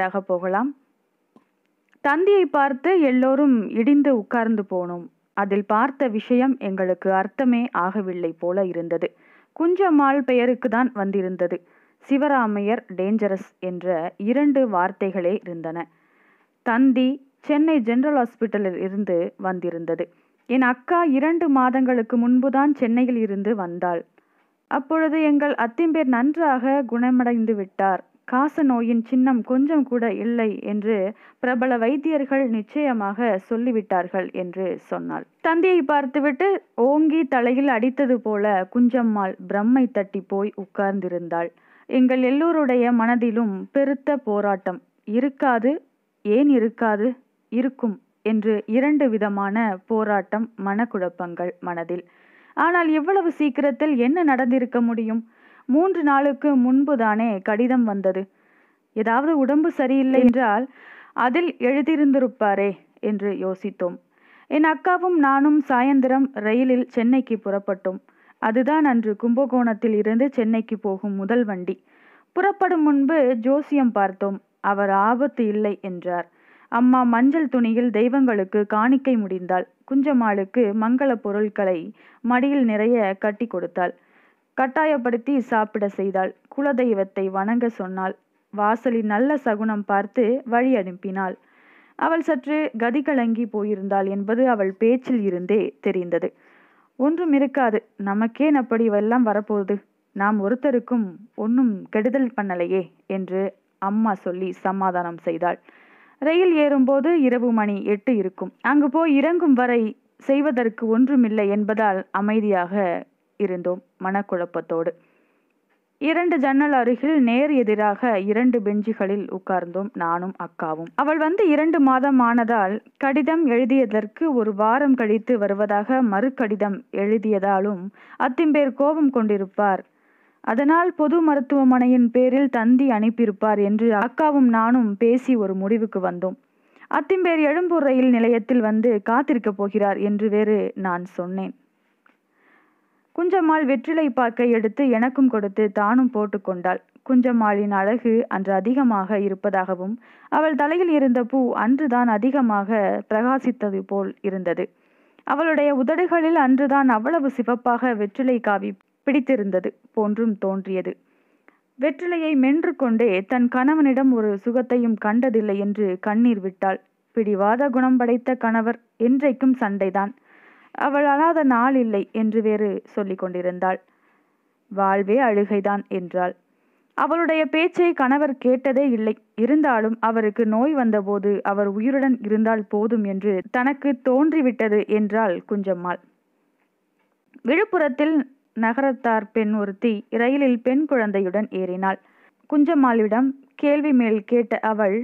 ராக போகலாம் தந்தியை பார்த்து எல்லோரும் இடிந்து உட்கார்ந்து போனோம் அதில் பார்த்த விஷயம் எங்களுக்கு அர்த்தமே ஆகவில்லை போல இருந்தது குஞ்சம்மாள் பெயருக்கு தான் வந்திருந்தது சிவராமையர் டேஞ்சரஸ் என்ற இரண்டு வார்த்தைகளே இருந்தன தந்தி சென்னை ஜெனரல் ஹாஸ்பிட்டலில் இருந்து வந்திருந்தது என் அக்கா இரண்டு மாதங்களுக்கு முன்புதான் சென்னையில் இருந்து வந்தாள் அப்பொழுது எங்கள் அத்திம்பேர் நன்றாக குணமடைந்து விட்டார் காச நோயின் சின்னம் கொஞ்சம் கூட இல்லை என்று பிரபல வைத்தியர்கள் நிச்சயமாக சொல்லிவிட்டார்கள் என்று சொன்னாள் தந்தையை பார்த்துவிட்டு ஓங்கி தலையில் அடித்தது போல குஞ்சம்மாள் பிரம்மை தட்டி போய் உட்கார்ந்திருந்தாள் எங்கள் எல்லோருடைய மனதிலும் பெருத்த போராட்டம் இருக்காது ஏன் இருக்காது இருக்கும் என்று இரண்டு விதமான போராட்டம் மனக்குழப்பங்கள் மனதில் ஆனால் இவ்வளவு சீக்கிரத்தில் என்ன நடந்திருக்க முடியும் மூன்று நாளுக்கு முன்புதானே கடிதம் வந்தது ஏதாவது உடம்பு சரியில்லை என்றால் அதில் எழுதியிருந்திருப்பாரே என்று யோசித்தோம் என் அக்காவும் நானும் சாயந்தரம் ரயிலில் சென்னைக்கு புறப்பட்டோம் அதுதான் அன்று கும்பகோணத்தில் இருந்து சென்னைக்கு போகும் முதல் வண்டி புறப்படும் முன்பு ஜோசியம் பார்த்தோம் அவர் ஆபத்து இல்லை என்றார் அம்மா மஞ்சள் துணியில் தெய்வங்களுக்கு காணிக்கை முடிந்தாள் குஞ்சம்மாளுக்கு மங்கள பொருட்களை மடியில் நிறைய கட்டி கொடுத்தாள் கட்டாயப்படுத்தி சாப்பிட செய்தாள் குலதெய்வத்தை வணங்க சொன்னாள் வாசலின் நல்ல சகுனம் பார்த்து வழி அனுப்பினாள் அவள் சற்று கதி கலங்கி போயிருந்தாள் என்பது அவள் பேச்சில் இருந்தே தெரிந்தது ஒன்றும் இருக்காது நமக்கே அப்படி எல்லாம் வரப்போகுது நாம் ஒருத்தருக்கும் ஒன்றும் கெடுதல் பண்ணலையே என்று அம்மா சொல்லி சமாதானம் செய்தாள் ரயில் ஏறும்போது இரவு மணி எட்டு இருக்கும் அங்கு போய் இறங்கும் வரை செய்வதற்கு ஒன்றுமில்லை என்பதால் அமைதியாக இருந்தோம் மனக்குழப்பத்தோடு இரண்டு ஜன்னல் அருகில் நேர் எதிராக இரண்டு பெஞ்சுகளில் உட்கார்ந்தோம் நானும் அக்காவும் அவள் வந்து இரண்டு மாதம் ஆனதால் கடிதம் எழுதியதற்கு ஒரு வாரம் கழித்து வருவதாக மறு கடிதம் எழுதியதாலும் அத்திம்பேர் கோபம் கொண்டிருப்பார் அதனால் பொது மருத்துவமனையின் பேரில் தந்தி அனுப்பியிருப்பார் என்று அக்காவும் நானும் பேசி ஒரு முடிவுக்கு வந்தோம் அத்திம்பேர் எழும்பூர் ரயில் நிலையத்தில் வந்து காத்திருக்கப் போகிறார் என்று வேறு நான் சொன்னேன் குஞ்சம்மாள் வெற்றிலை பாக்கை எடுத்து எனக்கும் கொடுத்து தானும் போட்டுக்கொண்டாள் குஞ்சம்மாளின் அழகு அன்று அதிகமாக இருப்பதாகவும் அவள் தலையில் இருந்த பூ அன்றுதான் அதிகமாக பிரகாசித்தது போல் இருந்தது அவளுடைய உதடுகளில் அன்றுதான் அவ்வளவு சிவப்பாக வெற்றிலை காவி பிடித்திருந்தது போன்றும் தோன்றியது வெற்றிலையை மென்று கொண்டே தன் கணவனிடம் ஒரு சுகத்தையும் கண்டதில்லை என்று கண்ணீர் விட்டாள் பிடிவாத குணம் படைத்த கணவர் என்றைக்கும் சண்டைதான் அவள் அழாத நாள் இல்லை என்று வேறு சொல்லிக் கொண்டிருந்தாள் வாழ்வே அழுகைதான் என்றாள் அவளுடைய பேச்சை கணவர் கேட்டதே இல்லை இருந்தாலும் அவருக்கு நோய் வந்தபோது அவர் உயிருடன் இருந்தால் போதும் என்று தனக்கு தோன்றிவிட்டது என்றாள் குஞ்சம்மாள் விழுப்புரத்தில் நகரத்தார் பெண் ஒருத்தி ரயிலில் பெண் குழந்தையுடன் ஏறினாள் குஞ்சம்மாளிடம் கேள்வி மேல் கேட்ட அவள்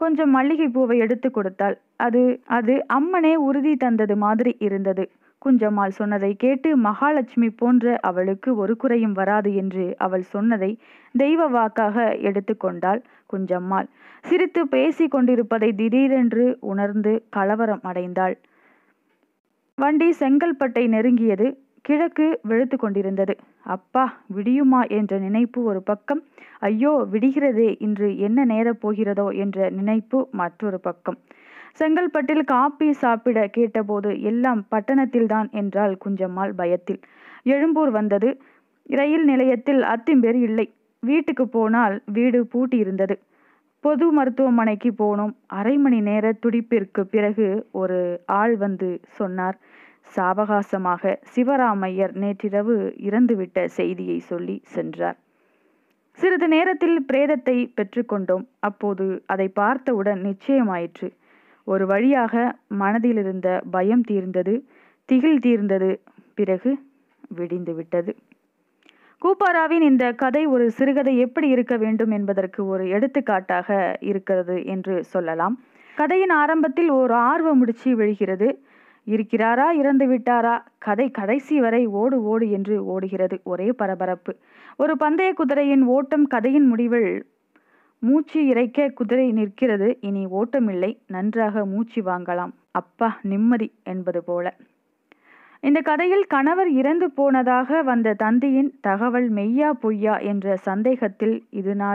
கொஞ்சம் மல்லிகை பூவை எடுத்து கொடுத்தாள் அது அது அம்மனே உறுதி தந்தது மாதிரி இருந்தது குஞ்சம்மாள் சொன்னதை கேட்டு மகாலட்சுமி போன்ற அவளுக்கு ஒரு குறையும் வராது என்று அவள் சொன்னதை தெய்வ வாக்காக எடுத்து கொண்டாள் குஞ்சம்மாள் சிரித்து பேசி கொண்டிருப்பதை திடீரென்று உணர்ந்து கலவரம் அடைந்தாள் வண்டி செங்கல்பட்டை நெருங்கியது கிழக்கு வெளுத்து கொண்டிருந்தது அப்பா விடியுமா என்ற நினைப்பு ஒரு பக்கம் ஐயோ விடுகிறதே இன்று என்ன நேரப் போகிறதோ என்ற நினைப்பு மற்றொரு பக்கம் செங்கல்பட்டில் காப்பி சாப்பிட கேட்டபோது எல்லாம் பட்டணத்தில்தான் என்றால் குஞ்சம்மாள் பயத்தில் எழும்பூர் வந்தது ரயில் நிலையத்தில் அத்திம்பேர் இல்லை வீட்டுக்கு போனால் வீடு பூட்டி இருந்தது பொது மருத்துவமனைக்கு போனோம் அரை மணி நேர துடிப்பிற்கு பிறகு ஒரு ஆள் வந்து சொன்னார் சாவகாசமாக சிவராமையர் நேற்றிரவு இறந்துவிட்ட செய்தியை சொல்லி சென்றார் சிறிது நேரத்தில் பிரேதத்தை பெற்றுக்கொண்டோம் அப்போது அதை பார்த்தவுடன் நிச்சயமாயிற்று ஒரு வழியாக மனதிலிருந்த பயம் தீர்ந்தது திகில் தீர்ந்தது பிறகு விடிந்து விட்டது கூப்பாராவின் இந்த கதை ஒரு சிறுகதை எப்படி இருக்க வேண்டும் என்பதற்கு ஒரு எடுத்துக்காட்டாக இருக்கிறது என்று சொல்லலாம் கதையின் ஆரம்பத்தில் ஒரு ஆர்வ முடிச்சு விழுகிறது இருக்கிறாரா இறந்து விட்டாரா கதை கடைசி வரை ஓடு ஓடு என்று ஓடுகிறது ஒரே பரபரப்பு ஒரு பந்தய குதிரையின் ஓட்டம் கதையின் முடிவில் மூச்சு இறைக்க குதிரை நிற்கிறது இனி ஓட்டமில்லை நன்றாக மூச்சு வாங்கலாம் அப்பா நிம்மதி என்பது போல இந்த கதையில் கணவர் இறந்து போனதாக வந்த தந்தையின் தகவல் மெய்யா பொய்யா என்ற சந்தேகத்தில் இது நாள்